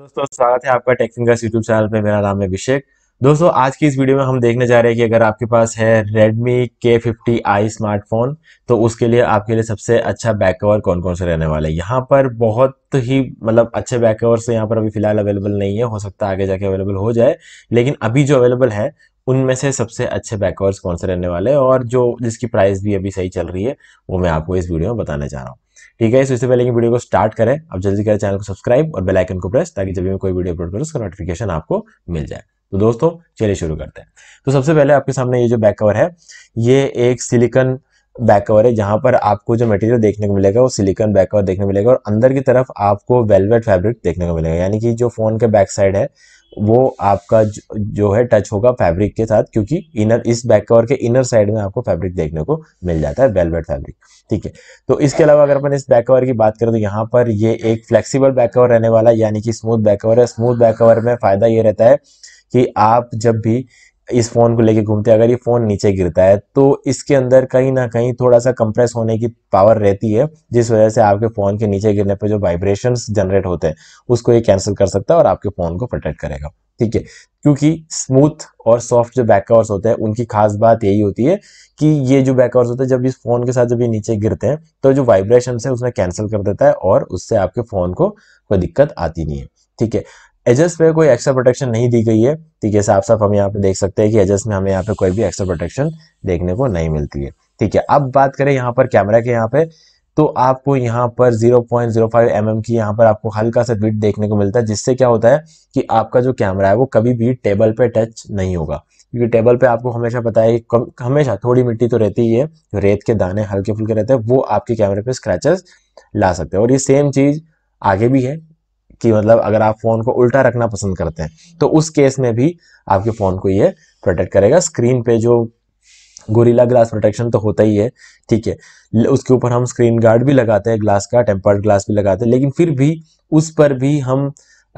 दोस्तों स्वागत है आपका टेक्सिंग यूट्यूब चैनल पे मेरा नाम है अभिषेक दोस्तों आज की इस वीडियो में हम देखने जा रहे हैं कि अगर आपके पास है Redmi K50i स्मार्टफोन तो उसके लिए आपके लिए सबसे अच्छा बैक कवर कौन कौन से रहने वाले हैं यहाँ पर बहुत ही मतलब अच्छे बैक से तो यहाँ पर अभी फिलहाल अवेलेबल नहीं है हो सकता है आगे जाके अवेलेबल हो जाए लेकिन अभी जो अवेलेबल है उनमें से सबसे अच्छे कवर कौन से रहने वाले हैं और जो जिसकी प्राइस भी अभी सही चल रही है वो मैं आपको इस वीडियो में बताने जा रहा हूँ ठीक है इससे पहले कि वीडियो को स्टार्ट करें आप जल्दी करें चैनल को सब्सक्राइब और बेलाइकन को प्रेस ताकि जब भी मैं कोई वीडियो अपलोड करूँ उसका नोटिफिकेशन आपको मिल जाए तो दोस्तों चलिए शुरू करते हैं तो सबसे पहले आपके सामने ये जो बैक कवर है ये एक सिलिकन बैक कवर है जहां पर आपको जो मटेरियल देखने को मिलेगा वो सिलिकॉन बैक कवर देखने को मिलेगा और अंदर की तरफ आपको वेलवेट फैब्रिक देखने को मिलेगा यानी कि जो फोन के बैक साइड है वो आपका जो, है टच होगा फैब्रिक के साथ क्योंकि इनर इस बैक कवर के इनर साइड में आपको फैब्रिक देखने को मिल जाता है वेलवेट फैब्रिक ठीक है तो इसके अलावा अगर अपन इस बैक कवर की बात करें तो यहाँ पर ये एक फ्लेक्सिबल बैक कवर रहने वाला यानी कि स्मूथ बैक कवर है स्मूथ बैक कवर में फ़ायदा ये रहता है कि आप जब भी इस फ़ोन को लेके घूमते हैं अगर ये फ़ोन नीचे गिरता है तो इसके अंदर कहीं ना कहीं थोड़ा सा कंप्रेस होने की पावर रहती है जिस वजह से आपके फ़ोन के नीचे गिरने पर जो वाइब्रेशन जनरेट होते हैं उसको ये कैंसिल कर सकता है और आपके फ़ोन को प्रोटेक्ट करेगा ठीक है क्योंकि स्मूथ और सॉफ्ट जो बैक कवर्स होते हैं उनकी खास बात यही होती है कि ये जो बैक कवर्स होते हैं जब इस फ़ोन के साथ जब ये नीचे गिरते हैं तो जो वाइब्रेशन है उसमें कैंसिल कर देता है और उससे आपके फ़ोन को कोई दिक्कत आती नहीं है ठीक है एजेस पे कोई एक्स्ट्रा प्रोटेक्शन नहीं दी गई है ठीक है साफ साफ हम यहाँ पे देख सकते हैं कि एजेस में हमें यहाँ पे कोई भी एक्स्ट्रा प्रोटेक्शन देखने को नहीं मिलती है ठीक है अब बात करें यहाँ पर कैमरा के यहाँ पे तो आपको यहाँ पर 0.05 पॉइंट mm की यहाँ पर आपको हल्का सा बिट देखने को मिलता है जिससे क्या होता है कि आपका जो कैमरा है वो कभी भी टेबल पे टच नहीं होगा क्योंकि टेबल पे आपको हमेशा पता है हमेशा थोड़ी मिट्टी तो रहती ही है जो रेत के दाने हल्के फुल्के रहते हैं वो आपके कैमरे पे स्क्रैचेस ला सकते हैं और ये सेम चीज़ आगे भी है कि मतलब अगर आप फ़ोन को उल्टा रखना पसंद करते हैं तो उस केस में भी आपके फ़ोन को ये प्रोटेक्ट करेगा स्क्रीन पे जो गोरिल्ला ग्लास प्रोटेक्शन तो होता ही है ठीक है उसके ऊपर हम स्क्रीन गार्ड भी लगाते हैं ग्लास का टेम्पर्ड ग्लास भी लगाते हैं लेकिन फिर भी उस पर भी हम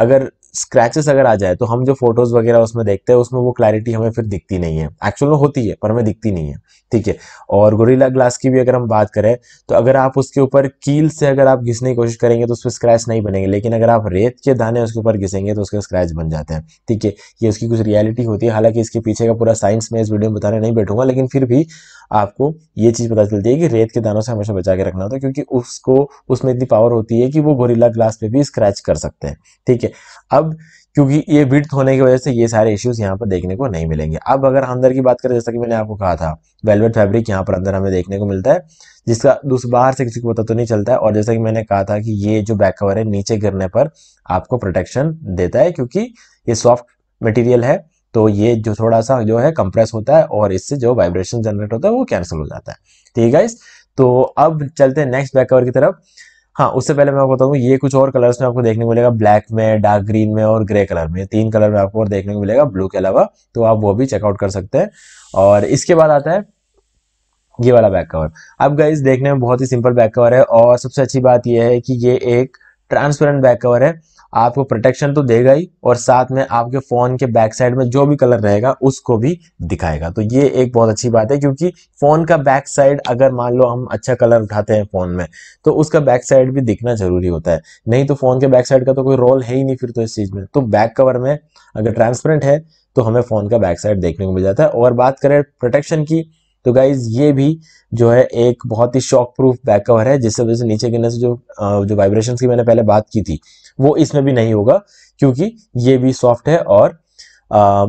अगर स्क्रैचेस अगर आ जाए तो हम जो फोटोज वगैरह उसमें देखते हैं उसमें वो क्लैरिटी हमें फिर दिखती नहीं है एक्चुअल में होती है पर हमें दिखती नहीं है ठीक है और गोरीला ग्लास की भी अगर हम बात करें तो अगर आप उसके ऊपर कील से अगर आप घिसने की कोशिश करेंगे तो उस पर स्क्रैच नहीं बनेंगे लेकिन अगर आप रेत के दाने उसके ऊपर घिसेंगे तो उसके स्क्रैच बन जाते हैं ठीक है ये उसकी कुछ रियलिटी होती है हालांकि इसके पीछे का पूरा साइंस मैं इस वीडियो में बताने नहीं बैठूंगा लेकिन फिर भी आपको ये चीज़ पता चलती है कि रेत के दानों से हमेशा बचा के रखना होता है क्योंकि उसको उसमें इतनी पावर होती है कि वो गोरीला ग्लास पे भी स्क्रैच कर सकते हैं ठीक है अब अब क्योंकि ये विड्थ होने की वजह से ये सारे इश्यूज यहाँ पर देखने को नहीं मिलेंगे अब अगर अंदर की बात करें जैसा कि मैंने आपको कहा था वेलवेट फैब्रिक यहाँ पर अंदर हमें देखने को मिलता है जिसका दूस बाहर से किसी को पता तो नहीं चलता है और जैसा कि मैंने कहा था कि ये जो बैक कवर है नीचे गिरने पर आपको प्रोटेक्शन देता है क्योंकि ये सॉफ्ट मटीरियल है तो ये जो थोड़ा सा जो है कंप्रेस होता है और इससे जो वाइब्रेशन जनरेट होता है वो कैंसिल हो जाता है ठीक है तो अब चलते हैं नेक्स्ट बैक कवर की तरफ हाँ उससे पहले मैं आपको बता दूँ ये कुछ और कलर्स में आपको देखने को मिलेगा ब्लैक में डार्क ग्रीन में और ग्रे कलर में तीन कलर में आपको और देखने को मिलेगा ब्लू के अलावा तो आप वो भी चेकआउट कर सकते हैं और इसके बाद आता है ये वाला बैक कवर अब गाइज देखने में बहुत ही सिंपल बैक कवर है और सबसे अच्छी बात यह है कि ये एक ट्रांसपेरेंट बैक कवर है आपको प्रोटेक्शन तो देगा ही और साथ में आपके फ़ोन के बैक साइड में जो भी कलर रहेगा उसको भी दिखाएगा तो ये एक बहुत अच्छी बात है क्योंकि फ़ोन का बैक साइड अगर मान लो हम अच्छा कलर उठाते हैं फ़ोन में तो उसका बैक साइड भी दिखना ज़रूरी होता है नहीं तो फ़ोन के बैक साइड का तो कोई रोल है ही नहीं फिर तो इस चीज़ में तो बैक कवर में अगर ट्रांसपेरेंट है तो हमें फ़ोन का बैक साइड देखने को मिल जाता है और बात करें प्रोटेक्शन की तो गाइज ये भी जो है एक बहुत ही शॉक प्रूफ बैक कवर है जिससे वजह से नीचे गिरने से जो जो वाइब्रेशन की मैंने पहले बात की थी वो इसमें भी नहीं होगा क्योंकि ये भी सॉफ्ट है और आ,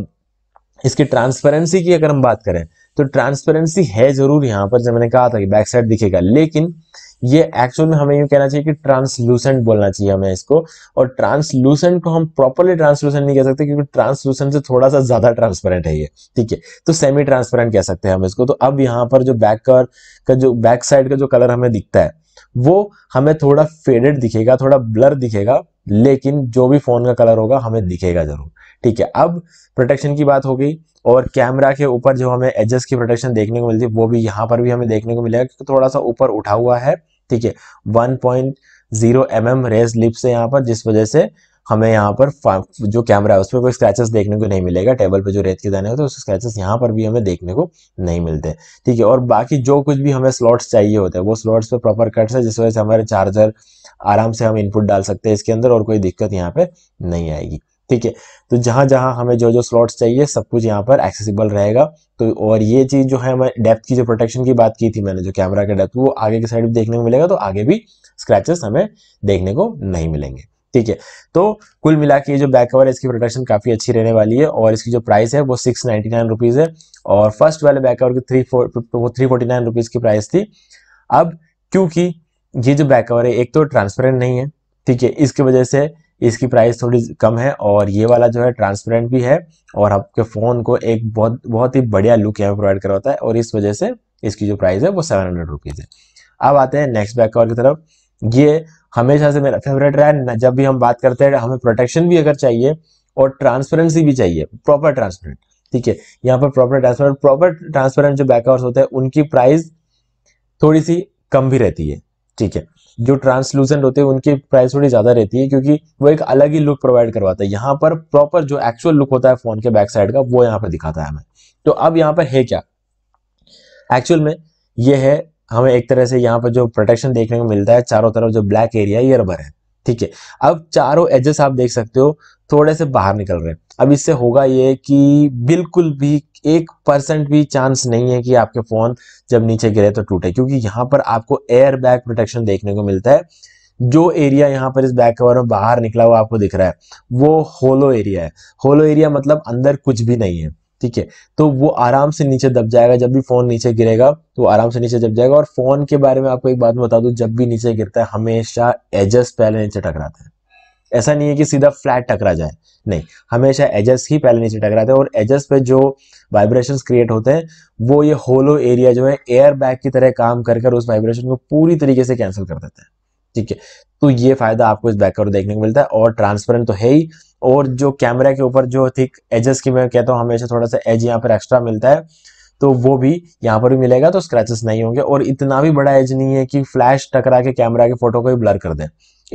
इसकी ट्रांसपेरेंसी की अगर हम बात करें तो ट्रांसपेरेंसी है जरूर यहाँ पर जब मैंने कहा था कि बैक साइड दिखेगा लेकिन ये एक्चुअल में हमें यू कहना चाहिए कि ट्रांसलूसेंट बोलना चाहिए हमें इसको और ट्रांसलूसेंट को हम प्रॉपरली ट्रांसलूसेंट नहीं कह सकते क्योंकि ट्रांसलूसेंट से थोड़ा सा ज्यादा ट्रांसपेरेंट है ये ठीक है तो सेमी ट्रांसपेरेंट कह सकते हैं हम इसको तो अब यहाँ पर जो बैक कवर का जो बैक साइड का जो कलर हमें दिखता है वो हमें थोड़ा फेडेड दिखेगा थोड़ा ब्लर दिखेगा लेकिन जो भी फोन का कलर होगा हमें दिखेगा जरूर ठीक है अब प्रोटेक्शन की बात हो गई और कैमरा के ऊपर जो हमें एजेस की प्रोटेक्शन देखने को मिलती है वो भी यहाँ पर भी हमें देखने को मिलेगा क्योंकि थोड़ा सा ऊपर उठा हुआ है ठीक है one point zero M M raised lips है यहाँ पर जिस वजह से हमें यहाँ पर जो कैमरा है उस पर कोई स्क्रैचेस देखने को नहीं मिलेगा टेबल पे जो रेत के दाने होते हैं उस स्क्रैचेस यहाँ पर भी हमें देखने को नहीं मिलते ठीक है और बाकी जो कुछ भी हमें स्लॉट्स चाहिए होते हैं वो स्लॉट्स पे प्रॉपर कट्स है जिस वजह से हमारे चार्जर आराम से हम इनपुट डाल सकते हैं इसके अंदर और कोई दिक्कत यहाँ पे नहीं आएगी ठीक है तो जहां जहां हमें जो जो स्लॉट्स चाहिए सब कुछ यहाँ पर एक्सेसिबल रहेगा तो और ये चीज़ जो है मैं डेप्थ की जो प्रोटेक्शन की बात की थी मैंने जो कैमरा का डेप्थ वो आगे की साइड भी देखने को मिलेगा तो आगे भी स्क्रैचेस हमें देखने को नहीं मिलेंगे ठीक है तो कुल मिला के जो बैक कवर है इसकी प्रोटेक्शन काफ़ी अच्छी रहने वाली है और इसकी जो प्राइस है वो सिक्स नाइन्टी नाइन रुपीज़ है और फर्स्ट वाले बैक कवर की थ्री फोर वो थ्री फोर्टी नाइन रुपीज़ की प्राइस थी अब क्योंकि ये जो बैक कवर है एक तो ट्रांसपेरेंट नहीं है ठीक है इसकी वजह से इसकी प्राइस थोड़ी कम है और ये वाला जो है ट्रांसपेरेंट भी है और आपके फ़ोन को एक बहुत बहुत ही बढ़िया लुक यहाँ प्रोवाइड करवाता है और इस वजह से इसकी जो प्राइस है वो सेवन हंड्रेड रुपीज़ है अब आते हैं नेक्स्ट बैक कवर की तरफ ये हमेशा से मेरा फेवरेट रहा है जब भी हम बात करते हैं हमें प्रोटेक्शन भी अगर चाहिए और ट्रांसपेरेंसी भी चाहिए प्रॉपर ट्रांसपेरेंट ठीक है यहाँ पर प्रॉपर ट्रांसपेरेंट प्रॉपर ट्रांसपेरेंट जो कवर्स होते हैं उनकी प्राइस थोड़ी सी कम भी रहती है ठीक है जो ट्रांसलूसेंट होते हैं उनकी प्राइस थोड़ी ज़्यादा रहती है क्योंकि वो एक अलग ही लुक प्रोवाइड करवाता है यहाँ पर प्रॉपर जो एक्चुअल लुक होता है फ़ोन के बैक साइड का वो यहाँ पर दिखाता है हमें तो अब यहाँ पर है क्या एक्चुअल में ये है हमें एक तरह से यहाँ पर जो प्रोटेक्शन देखने को मिलता है चारों तरफ जो ब्लैक एरिया ये रबर है ठीक है अब चारों एजेस आप देख सकते हो थोड़े से बाहर निकल रहे हैं अब इससे होगा ये कि बिल्कुल भी एक परसेंट भी चांस नहीं है कि आपके फोन जब नीचे गिरे तो टूटे क्योंकि यहां पर आपको एयर बैग प्रोटेक्शन देखने को मिलता है जो एरिया यहाँ पर इस बैक कवर में बाहर निकला हुआ आपको दिख रहा है वो होलो एरिया है होलो एरिया मतलब अंदर कुछ भी नहीं है ठीक है तो वो आराम से नीचे दब जाएगा जब भी फोन नीचे गिरेगा तो आराम से नीचे दब जाएगा और फोन के बारे में आपको एक बात बता दू जब भी नीचे गिरता है हमेशा एजस पहले नीचे टकराते हैं ऐसा नहीं है कि सीधा फ्लैट टकरा जाए नहीं हमेशा एजस ही पहले नीचे टकराते हैं और एजस पे जो वाइब्रेशन क्रिएट होते हैं वो ये होलो एरिया जो है एयर बैग की तरह काम कर कर उस वाइब्रेशन को पूरी तरीके से कैंसिल कर देते हैं ठीक है तो ये फायदा आपको इस बैग का देखने को मिलता है और ट्रांसपेरेंट तो है ही और जो कैमरा के ऊपर जो थिक एजेस की मैं कहता हूँ हमेशा थोड़ा सा एज यहाँ पर एक्स्ट्रा मिलता है तो वो भी यहाँ पर भी मिलेगा तो स्क्रैचेस नहीं होंगे और इतना भी बड़ा एज नहीं है कि फ्लैश टकरा के कैमरा के फोटो को ही ब्लर कर दे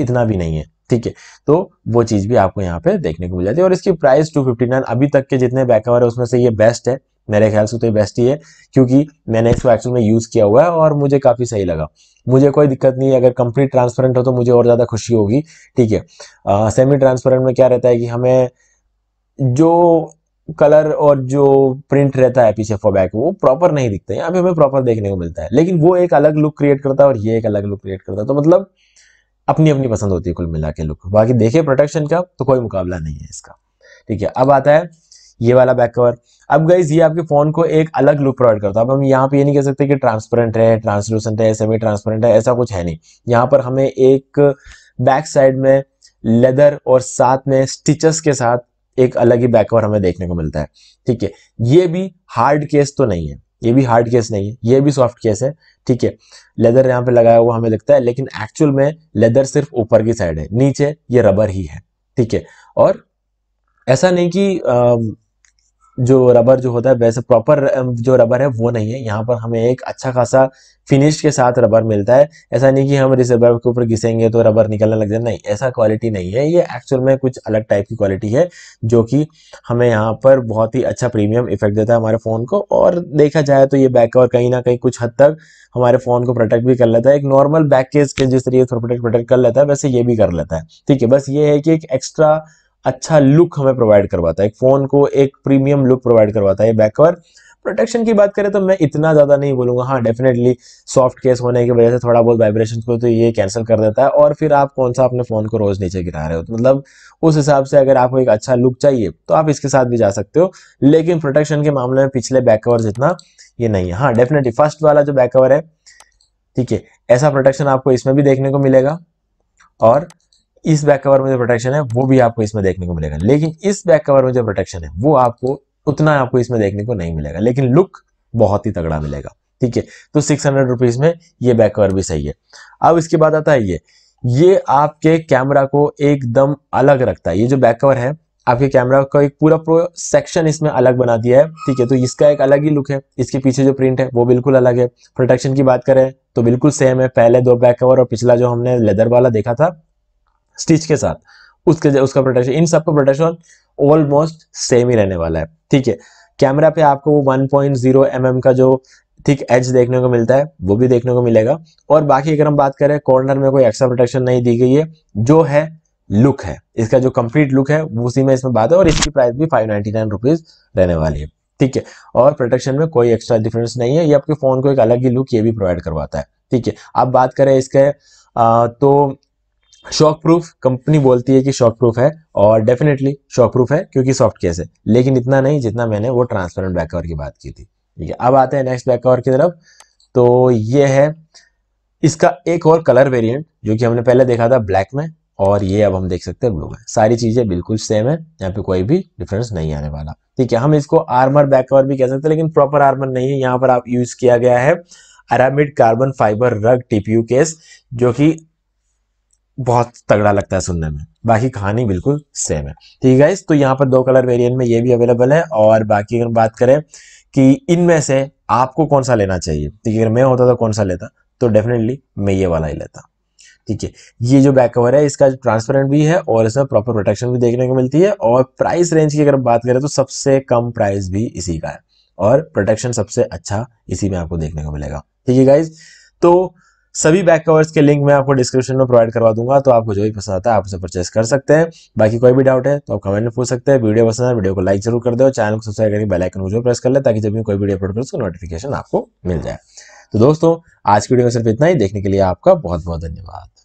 इतना भी नहीं है ठीक है तो वो चीज़ भी आपको यहाँ पे देखने को मिल जाती है और इसकी प्राइस 259 अभी तक के जितने बैक कवर है उसमें से ये बेस्ट है मेरे ख्याल से तो ये बेस्ट ही है क्योंकि मैंने इसको एक्चुअल में यूज़ किया हुआ है और मुझे काफ़ी सही लगा मुझे कोई दिक्कत नहीं है अगर कंप्लीट ट्रांसपेरेंट हो तो मुझे और ज़्यादा खुशी होगी ठीक है सेमी ट्रांसपेरेंट में क्या रहता है कि हमें जो कलर और जो प्रिंट रहता है पीछे फॉबैक वो प्रॉपर नहीं दिखते यहाँ पे हमें प्रॉपर देखने को मिलता है लेकिन वो एक अलग लुक क्रिएट करता है और ये एक अलग लुक क्रिएट करता है तो मतलब अपनी अपनी पसंद होती है कुल मिला के लुक बाकी देखे प्रोटेक्शन का तो कोई मुकाबला नहीं है इसका ठीक है अब आता है ये वाला बैक कवर अब गाइज ये आपके फोन को एक अलग लुक प्रोवाइड करता है अब हम यहाँ पे ये नहीं कह सकते कि ट्रांसपेरेंट है ट्रांसलूसेंट है सेमी ट्रांसपेरेंट है ऐसा कुछ है नहीं यहाँ पर हमें एक बैक साइड में लेदर और साथ में स्टिचेस के साथ एक अलग ही बैकवर हमें देखने को मिलता है ठीक है ये भी हार्ड केस तो नहीं है ये भी हार्ड केस नहीं है ये भी सॉफ्ट केस है ठीक है लेदर यहाँ पे लगाया हुआ हमें लगता है लेकिन एक्चुअल में लेदर सिर्फ ऊपर की साइड है नीचे ये रबर ही है ठीक है और ऐसा नहीं कि आ, जो रबर जो होता है वैसे प्रॉपर जो रबर है वो नहीं है यहाँ पर हमें एक अच्छा खासा फिनिश के साथ रबर मिलता है ऐसा नहीं कि हम इस रबर के ऊपर घिसेंगे तो रबर निकलने लग जाए नहीं ऐसा क्वालिटी नहीं है ये एक्चुअल में कुछ अलग टाइप की क्वालिटी है जो कि हमें यहाँ पर बहुत ही अच्छा प्रीमियम इफेक्ट देता है हमारे फ़ोन को और देखा जाए तो ये बैक कवर कहीं ना कहीं कुछ हद तक हमारे फ़ोन को प्रोटेक्ट भी कर लेता है एक नॉर्मल बैक केस के जिस तरीके से प्रोटेक्ट प्रोटेक्ट कर लेता है वैसे ये भी कर लेता है ठीक है बस ये है कि एक एक्स्ट्रा अच्छा लुक हमें प्रोवाइड करवाता है फोन को एक प्रीमियम लुक प्रोवाइड करवाता है बैकवर प्रोटेक्शन की बात करें तो मैं इतना ज़्यादा नहीं बोलूंगा हाँ डेफिनेटली सॉफ्ट केस होने की वजह से थोड़ा बहुत वाइब्रेशन को तो ये कैंसिल कर देता है और फिर आप कौन सा अपने फ़ोन को रोज़ नीचे गिरा रहे हो तो मतलब उस हिसाब से अगर आपको एक अच्छा लुक चाहिए तो आप इसके साथ भी जा सकते हो लेकिन प्रोटेक्शन के मामले में पिछले बैक कवर जितना ये नहीं है हाँ डेफिनेटली फर्स्ट वाला जो बैक कवर है ठीक है ऐसा प्रोटेक्शन आपको इसमें भी देखने को मिलेगा और इस बैक कवर में जो प्रोटेक्शन है वो भी आपको इसमें देखने को मिलेगा लेकिन इस बैक कवर में जो प्रोटेक्शन है वो आपको उतना आपको इसमें देखने को नहीं मिलेगा लेकिन लुक बहुत ही तगड़ा मिलेगा ठीक है तो सिक्स हंड्रेड रुपीज में ये बैक कवर भी सही है अब इसके बाद आता है ये ये आपके कैमरा को एकदम अलग रखता है ये जो बैक कवर है आपके कैमरा का एक पूरा प्रो सेक्शन इसमें अलग बना दिया है ठीक है तो इसका एक अलग ही लुक है इसके पीछे जो प्रिंट है वो बिल्कुल अलग है प्रोटेक्शन की बात करें तो बिल्कुल सेम है पहले दो बैक कवर और पिछला जो हमने लेदर वाला देखा था स्टिच के साथ उसके उसका प्रोटेक्शन इन सबका प्रोटेक्शन ऑलमोस्ट सेम ही रहने वाला है ठीक है कैमरा पे आपको वो 1.0 पॉइंट mm का जो थिक एज देखने को मिलता है वो भी देखने को मिलेगा और बाकी अगर हम बात करें कॉर्नर में कोई एक्स्ट्रा प्रोटेक्शन नहीं दी गई है जो है लुक है इसका जो कंप्लीट लुक है उसी में इसमें बात है और इसकी प्राइस भी फाइव नाइन्टी नाइन रुपीज रहने वाली है ठीक है और प्रोटेक्शन में कोई एक्स्ट्रा डिफरेंस नहीं है ये आपके फ़ोन को एक अलग ही लुक ये भी प्रोवाइड करवाता है ठीक है अब बात करें इसके आ, तो शॉक प्रूफ कंपनी बोलती है कि शॉक प्रूफ है और डेफिनेटली शॉक प्रूफ है क्योंकि सॉफ्ट केस है लेकिन इतना नहीं जितना मैंने वो ट्रांसपेरेंट बैक कवर की बात की थी ठीक है अब आते हैं नेक्स्ट बैक कवर की तरफ तो ये है इसका एक और कलर वेरिएंट जो कि हमने पहले देखा था ब्लैक में और ये अब हम देख सकते हैं ब्लू में सारी चीज़ें बिल्कुल सेम है यहाँ पे कोई भी डिफरेंस नहीं आने वाला ठीक है हम इसको आर्मर बैक कवर भी कह सकते हैं लेकिन प्रॉपर आर्मर नहीं है यहाँ पर आप यूज़ किया गया है aramid carbon fibre rugged TPU case जो कि बहुत तगड़ा लगता है सुनने में बाकी कहानी बिल्कुल सेम है ठीक है तो यहाँ पर दो कलर वेरिएंट में ये भी अवेलेबल है और बाकी अगर बात करें कि इनमें से आपको कौन सा लेना चाहिए ठीक है अगर मैं होता तो कौन सा लेता तो डेफिनेटली मैं ये वाला ही लेता ठीक है ये जो बैक कवर है इसका ट्रांसपेरेंट भी है और इसमें प्रॉपर प्रोटेक्शन भी देखने को मिलती है और प्राइस रेंज की अगर बात करें तो सबसे कम प्राइस भी इसी का है और प्रोटेक्शन सबसे अच्छा इसी में आपको देखने को मिलेगा ठीक है गाइज तो सभी बैक कवर्स के लिंक मैं आपको डिस्क्रिप्शन में प्रोवाइड करवा दूंगा तो आपको जो भी पसंद आता है आप उसे परचेस कर सकते हैं बाकी कोई भी डाउट है तो आप कमेंट में पूछ सकते हैं वीडियो पसंद है वीडियो को लाइक जरूर कर दो चैनल को सब्सक्राइब करके बेलाइकन को जरूर प्रेस कर ले ताकि जब भी कोई वीडियो अपलोड करो उसका नोटिफिकेशन आपको मिल जाए तो दोस्तों आज की वीडियो में सिर्फ इतना ही देखने के लिए आपका बहुत बहुत धन्यवाद